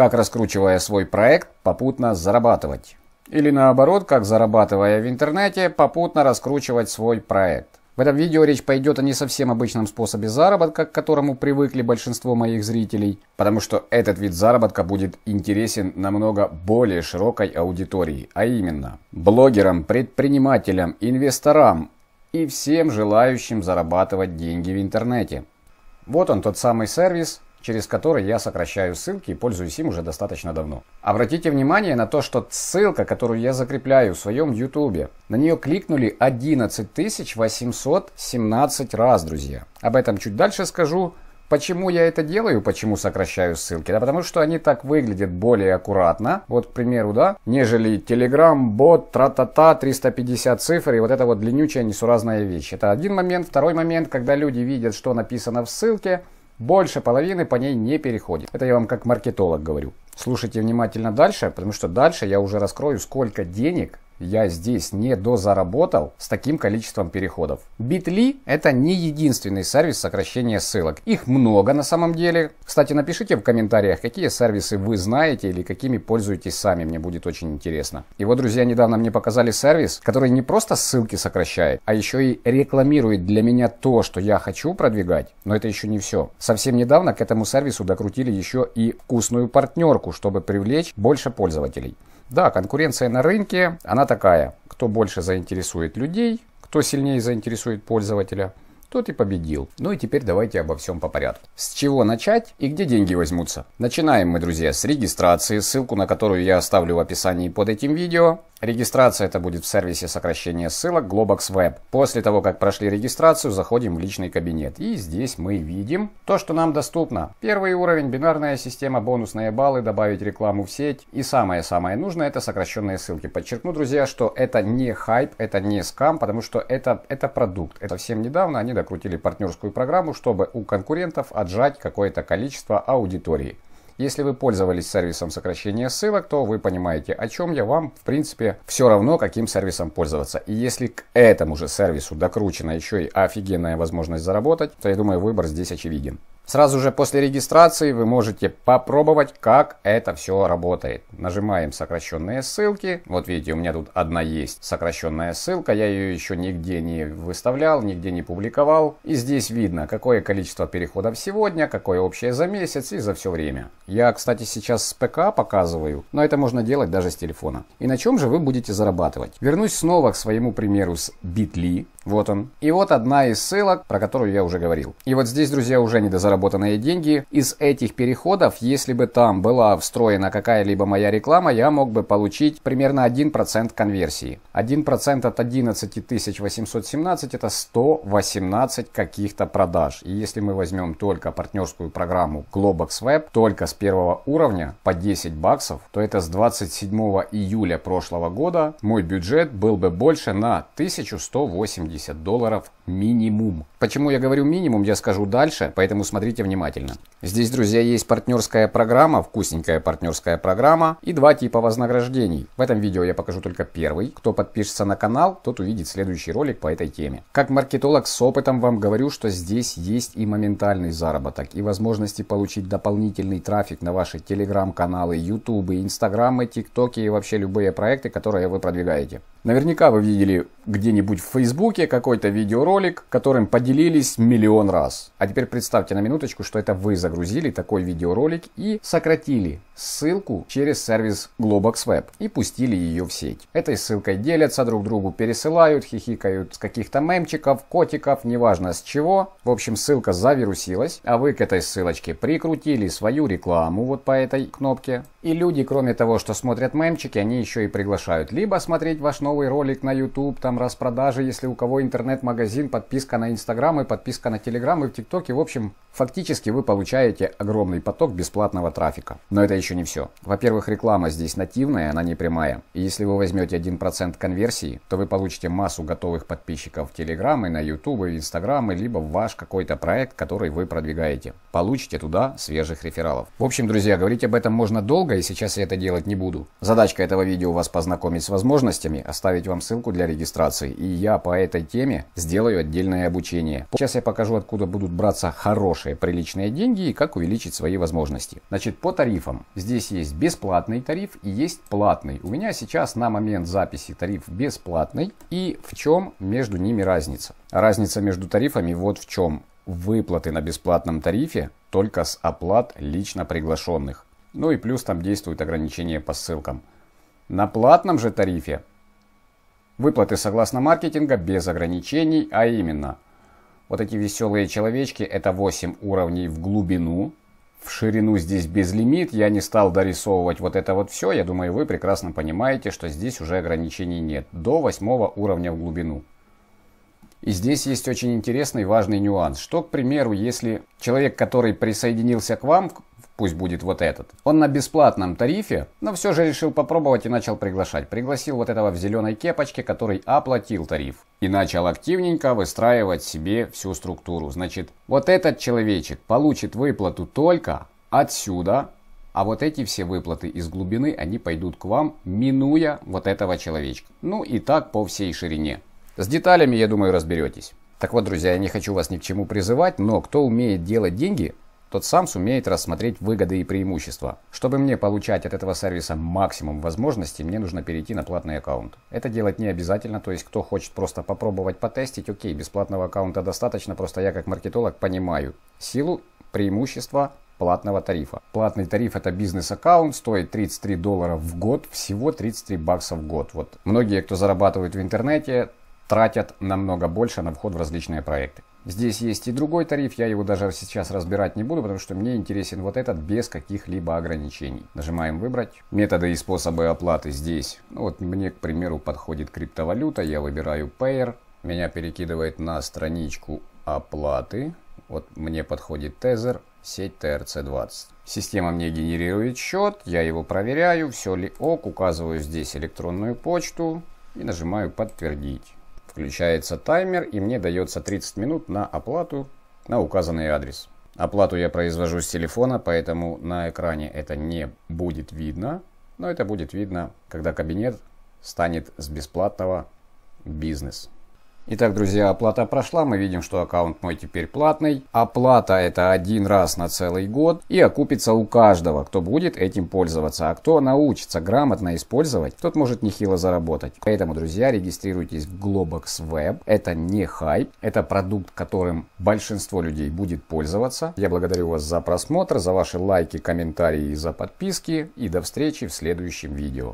Как раскручивая свой проект, попутно зарабатывать. Или наоборот, как зарабатывая в интернете, попутно раскручивать свой проект. В этом видео речь пойдет о не совсем обычном способе заработка, к которому привыкли большинство моих зрителей, потому что этот вид заработка будет интересен намного более широкой аудитории, а именно блогерам, предпринимателям, инвесторам и всем желающим зарабатывать деньги в интернете. Вот он тот самый сервис, через который я сокращаю ссылки и пользуюсь им уже достаточно давно. Обратите внимание на то, что ссылка, которую я закрепляю в своем YouTube, на нее кликнули 11 817 раз, друзья. Об этом чуть дальше скажу. Почему я это делаю, почему сокращаю ссылки? Да потому что они так выглядят более аккуратно, вот, к примеру, да, нежели Telegram, бот, тра-та-та, 350 цифр и вот это вот длиннючая несуразная вещь. Это один момент. Второй момент, когда люди видят, что написано в ссылке, больше половины по ней не переходит. Это я вам как маркетолог говорю. Слушайте внимательно дальше, потому что дальше я уже раскрою, сколько денег я здесь не дозаработал с таким количеством переходов. Bitly это не единственный сервис сокращения ссылок. Их много на самом деле. Кстати, напишите в комментариях, какие сервисы вы знаете или какими пользуетесь сами, мне будет очень интересно. И вот, друзья, недавно мне показали сервис, который не просто ссылки сокращает, а еще и рекламирует для меня то, что я хочу продвигать. Но это еще не все. Совсем недавно к этому сервису докрутили еще и вкусную партнерку, чтобы привлечь больше пользователей. Да, конкуренция на рынке, она такая. Кто больше заинтересует людей, кто сильнее заинтересует пользователя, тот и победил. Ну и теперь давайте обо всем по порядку. С чего начать и где деньги возьмутся? Начинаем мы, друзья, с регистрации, ссылку на которую я оставлю в описании под этим видео. Регистрация это будет в сервисе сокращения ссылок Globox Web. После того, как прошли регистрацию, заходим в личный кабинет. И здесь мы видим то, что нам доступно. Первый уровень, бинарная система, бонусные баллы, добавить рекламу в сеть. И самое-самое нужное это сокращенные ссылки. Подчеркну, друзья, что это не хайп, это не скам, потому что это, это продукт. Это совсем недавно они докрутили партнерскую программу, чтобы у конкурентов отжать какое-то количество аудитории. Если вы пользовались сервисом сокращения ссылок, то вы понимаете, о чем я вам, в принципе, все равно, каким сервисом пользоваться. И если к этому же сервису докручена еще и офигенная возможность заработать, то я думаю, выбор здесь очевиден. Сразу же после регистрации вы можете попробовать, как это все работает. Нажимаем сокращенные ссылки. Вот видите, у меня тут одна есть сокращенная ссылка. Я ее еще нигде не выставлял, нигде не публиковал. И здесь видно, какое количество переходов сегодня, какое общее за месяц и за все время. Я, кстати, сейчас с ПК показываю, но это можно делать даже с телефона. И на чем же вы будете зарабатывать? Вернусь снова к своему примеру с Bitly. Вот он. И вот одна из ссылок, про которую я уже говорил. И вот здесь, друзья, уже не до заработка заработанные деньги из этих переходов, если бы там была встроена какая-либо моя реклама, я мог бы получить примерно 1% конверсии. 1% от 11 817 это 118 каких-то продаж. И если мы возьмем только партнерскую программу Globox Web, только с первого уровня по 10 баксов, то это с 27 июля прошлого года мой бюджет был бы больше на 1180 долларов минимум. Почему я говорю минимум, я скажу дальше, поэтому смотрите смотрите внимательно. Здесь, друзья, есть партнерская программа, вкусненькая партнерская программа и два типа вознаграждений. В этом видео я покажу только первый. Кто подпишется на канал, тот увидит следующий ролик по этой теме. Как маркетолог с опытом вам говорю, что здесь есть и моментальный заработок, и возможности получить дополнительный трафик на ваши телеграм-каналы, ютубы, инстаграмы, тиктоки и вообще любые проекты, которые вы продвигаете. Наверняка вы видели где-нибудь в Фейсбуке какой-то видеоролик, которым поделились миллион раз. А теперь представьте на минуточку, что это вы загрузили такой видеоролик и сократили ссылку через сервис Globox Web и пустили ее в сеть. Этой ссылкой делятся друг другу, пересылают, хихикают с каких-то мемчиков, котиков, неважно с чего. В общем, ссылка завирусилась, а вы к этой ссылочке прикрутили свою рекламу вот по этой кнопке, и люди, кроме того, что смотрят мемчики, они еще и приглашают либо смотреть ваш новый ролик на YouTube, там распродажи, если у кого интернет-магазин, подписка на Instagram и подписка на Telegram и в TikTok. В общем, фактически вы получаете огромный поток бесплатного трафика. Но это еще не все. Во-первых, реклама здесь нативная, она не прямая. И если вы возьмете 1% конверсии, то вы получите массу готовых подписчиков в Telegram и на YouTube, и в Instagram, и либо в ваш какой-то проект, который вы продвигаете. Получите туда свежих рефералов. В общем, друзья, говорить об этом можно долго, много, и сейчас я это делать не буду. Задачка этого видео вас познакомить с возможностями, оставить вам ссылку для регистрации, и я по этой теме сделаю отдельное обучение. Сейчас я покажу, откуда будут браться хорошие, приличные деньги и как увеличить свои возможности. Значит, по тарифам. Здесь есть бесплатный тариф и есть платный. У меня сейчас на момент записи тариф бесплатный. И в чем между ними разница? Разница между тарифами вот в чем. Выплаты на бесплатном тарифе только с оплат лично приглашенных. Ну и плюс там действуют ограничения по ссылкам. На платном же тарифе выплаты согласно маркетинга без ограничений, а именно вот эти веселые человечки это 8 уровней в глубину, в ширину здесь безлимит, я не стал дорисовывать вот это вот все, я думаю вы прекрасно понимаете, что здесь уже ограничений нет, до 8 уровня в глубину. И здесь есть очень интересный важный нюанс, что, к примеру, если человек, который присоединился к вам, пусть будет вот этот, он на бесплатном тарифе, но все же решил попробовать и начал приглашать. Пригласил вот этого в зеленой кепочке, который оплатил тариф. И начал активненько выстраивать себе всю структуру. Значит, вот этот человечек получит выплату только отсюда, а вот эти все выплаты из глубины, они пойдут к вам, минуя вот этого человечка. Ну и так по всей ширине. С деталями, я думаю, разберетесь. Так вот, друзья, я не хочу вас ни к чему призывать, но кто умеет делать деньги, тот сам сумеет рассмотреть выгоды и преимущества. Чтобы мне получать от этого сервиса максимум возможностей, мне нужно перейти на платный аккаунт. Это делать не обязательно, то есть кто хочет просто попробовать потестить, окей, бесплатного аккаунта достаточно, просто я как маркетолог понимаю силу, преимущества платного тарифа. Платный тариф это бизнес-аккаунт, стоит 33 доллара в год, всего 33 бакса в год. Вот многие, кто зарабатывает в интернете, тратят намного больше на вход в различные проекты. Здесь есть и другой тариф, я его даже сейчас разбирать не буду, потому что мне интересен вот этот без каких-либо ограничений. Нажимаем «Выбрать». Методы и способы оплаты здесь. Ну, вот мне, к примеру, подходит криптовалюта, я выбираю Payer. Меня перекидывает на страничку оплаты. Вот мне подходит тезер, сеть TRC20. Система мне генерирует счет, я его проверяю, все ли ок, указываю здесь электронную почту и нажимаю «Подтвердить». Включается таймер и мне дается 30 минут на оплату на указанный адрес. Оплату я произвожу с телефона, поэтому на экране это не будет видно, но это будет видно, когда кабинет станет с бесплатного бизнес. Итак, друзья, оплата прошла. Мы видим, что аккаунт мой теперь платный. Оплата это один раз на целый год и окупится у каждого, кто будет этим пользоваться. А кто научится грамотно использовать, тот может нехило заработать. Поэтому, друзья, регистрируйтесь в Globox Web. Это не хайп, это продукт, которым большинство людей будет пользоваться. Я благодарю вас за просмотр, за ваши лайки, комментарии и за подписки. И до встречи в следующем видео.